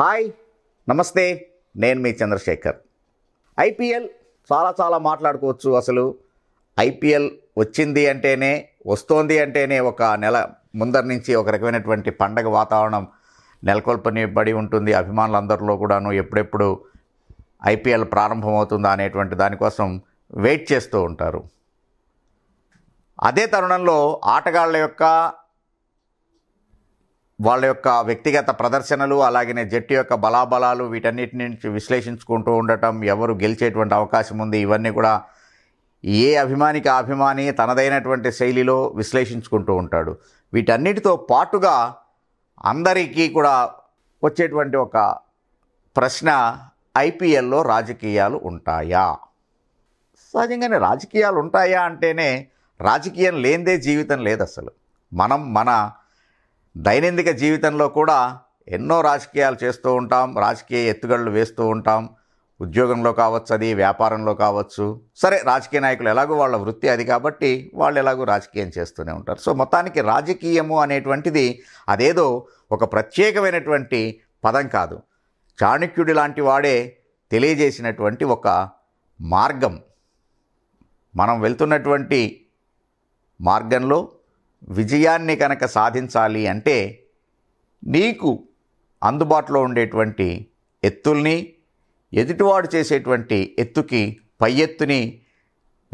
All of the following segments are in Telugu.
హాయ్ నమస్తే నేను మీ చంద్రశేఖర్ ఐపీఎల్ చాలా చాలా మాట్లాడుకోవచ్చు అసలు ఐపీఎల్ వచ్చింది అంటేనే వస్తోంది అంటేనే ఒక నెల ముందర నుంచి ఒక రకమైనటువంటి పండగ వాతావరణం నెలకొల్పని పడి ఉంటుంది అభిమానులందరిలో కూడాను ఎప్పుడెప్పుడు ఐపీఎల్ ప్రారంభమవుతుందా అనేటువంటి దానికోసం వెయిట్ చేస్తూ ఉంటారు అదే తరుణంలో ఆటగాళ్ళ యొక్క వాళ్ళ యొక్క వ్యక్తిగత ప్రదర్శనలు అలాగనే జట్టు యొక్క బలాబలాలు వీటన్నిటి నుంచి విశ్లేషించుకుంటూ ఉండటం ఎవరు గెలిచేటువంటి అవకాశం ఉంది ఇవన్నీ కూడా ఏ అభిమానికి అభిమాని తనదైనటువంటి శైలిలో విశ్లేషించుకుంటూ ఉంటాడు వీటన్నిటితో పాటుగా అందరికీ కూడా వచ్చేటువంటి ఒక ప్రశ్న ఐపీఎల్లో రాజకీయాలు ఉంటాయా సహజంగానే రాజకీయాలు ఉంటాయా అంటేనే రాజకీయం లేనిదే జీవితం లేదు అసలు మనం మన దైనందిక జీవితంలో కూడా ఎన్నో రాజకీయాలు చేస్తూ ఉంటాం రాజకీయ ఎత్తుగడలు వేస్తూ ఉంటాం ఉద్యోగంలో కావచ్చు అది వ్యాపారంలో కావచ్చు సరే రాజకీయ నాయకులు ఎలాగో వాళ్ళ వృత్తి అది కాబట్టి వాళ్ళు ఎలాగో రాజకీయం చేస్తూనే ఉంటారు సో మొత్తానికి రాజకీయము అనేటువంటిది అదేదో ఒక ప్రత్యేకమైనటువంటి పదం కాదు చాణక్యుడి లాంటి వాడే తెలియజేసినటువంటి ఒక మార్గం మనం వెళ్తున్నటువంటి మార్గంలో విజయాన్ని కనుక సాధించాలి అంటే నీకు అందుబాటులో ఉండేటువంటి ఎత్తుల్ని ఎదుటివాడు చేసేటువంటి ఎత్తుకి పై ఎత్తుని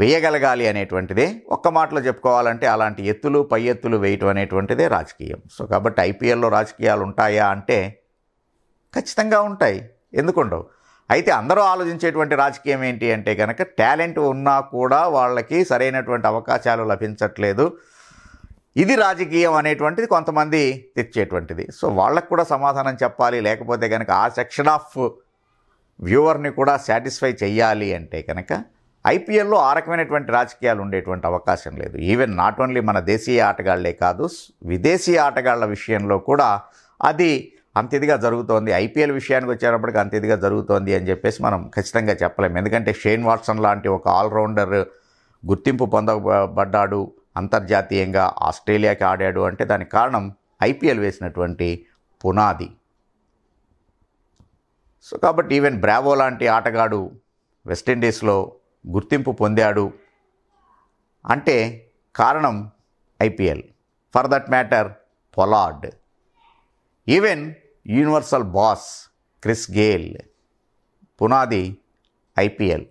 వేయగలగాలి అనేటువంటిదే ఒక్క మాటలో చెప్పుకోవాలంటే అలాంటి ఎత్తులు పై ఎత్తులు వేయటం అనేటువంటిదే రాజకీయం సో కాబట్టి ఐపీఎల్లో రాజకీయాలు ఉంటాయా అంటే ఖచ్చితంగా ఉంటాయి ఎందుకుండవు అయితే అందరూ ఆలోచించేటువంటి రాజకీయం ఏంటి అంటే కనుక టాలెంట్ ఉన్నా కూడా వాళ్ళకి సరైనటువంటి అవకాశాలు లభించట్లేదు ఇది రాజకీయం అనేటువంటిది కొంతమంది తెచ్చేటువంటిది సో వాళ్ళకు కూడా సమాధానం చెప్పాలి లేకపోతే కనుక ఆ సెక్షన్ ఆఫ్ వ్యూవర్ని కూడా సాటిస్ఫై చేయాలి అంటే కనుక ఐపీఎల్లో ఆ రకమైనటువంటి రాజకీయాలు ఉండేటువంటి అవకాశం లేదు ఈవెన్ నాట్ ఓన్లీ మన దేశీయ ఆటగాళ్లే కాదు విదేశీ ఆటగాళ్ల విషయంలో కూడా అది అంతిదిగా జరుగుతోంది ఐపీఎల్ విషయానికి వచ్చేటప్పటికి అంతిదిగా జరుగుతోంది అని చెప్పేసి మనం ఖచ్చితంగా చెప్పలేము ఎందుకంటే షేన్ వాట్సన్ లాంటి ఒక ఆల్రౌండర్ గుర్తింపు పొందబడ్డాడు అంతర్జాతీయంగా ఆస్ట్రేలియాకి ఆడాడు అంటే దానికి కారణం ఐపీఎల్ వేసినటువంటి పునాది సో కాబట్టి ఈవెన్ బ్రావో లాంటి ఆటగాడు వెస్టిండీస్లో గుర్తింపు పొందాడు అంటే కారణం IPL for that matter Pollard even universal boss Chris Gayle పునాది ఐపీఎల్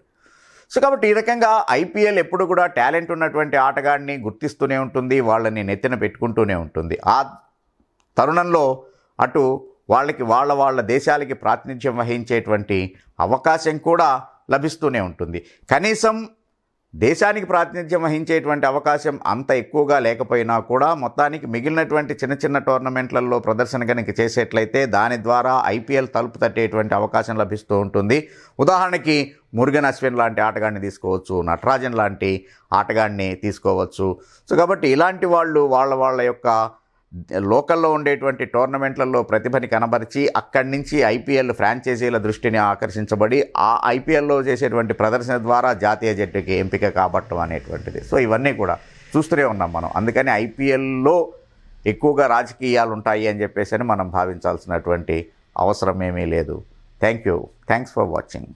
సో కాబట్టి ఈ రకంగా ఐపీఎల్ ఎప్పుడు కూడా టాలెంట్ ఉన్నటువంటి ఆటగాడిని గుర్తిస్తూనే ఉంటుంది వాళ్ళని నెత్తిన పెట్టుకుంటూనే ఉంటుంది ఆ తరుణంలో అటు వాళ్ళకి వాళ్ళ వాళ్ళ దేశాలకి ప్రాతినిధ్యం వహించేటువంటి అవకాశం కూడా లభిస్తూనే ఉంటుంది కనీసం దేశానికి ప్రాతినిధ్యం వహించేటువంటి అవకాశం అంత ఎక్కువగా లేకపోయినా కూడా మొత్తానికి మిగిలినటువంటి చిన్న చిన్న టోర్నమెంట్లలో ప్రదర్శన కనుక చేసేట్లయితే దాని ద్వారా ఐపీఎల్ తలుపు తట్టేటువంటి అవకాశం లభిస్తూ ఉంటుంది ఉదాహరణకి మురుగన్ అశ్విన్ లాంటి ఆటగాడిని తీసుకోవచ్చు నటరాజన్ లాంటి ఆటగాడిని తీసుకోవచ్చు సో కాబట్టి ఇలాంటి వాళ్ళు వాళ్ళ వాళ్ళ యొక్క లోకల్లో ఉండేటువంటి టోర్నమెంట్లలో ప్రతిభని కనబరిచి అక్కడి నుంచి ఐపీఎల్ ఫ్రాంచైజీల దృష్టిని ఆకర్షించబడి ఆ ఐపీఎల్లో చేసేటువంటి ప్రదర్శన ద్వారా జాతీయ జట్టుకి ఎంపిక కాబట్టం అనేటువంటిది సో ఇవన్నీ కూడా చూస్తూనే ఉన్నాం మనం అందుకని ఐపీఎల్లో ఎక్కువగా రాజకీయాలు ఉంటాయి అని చెప్పేసి మనం భావించాల్సినటువంటి అవసరం ఏమీ లేదు thank you thanks for watching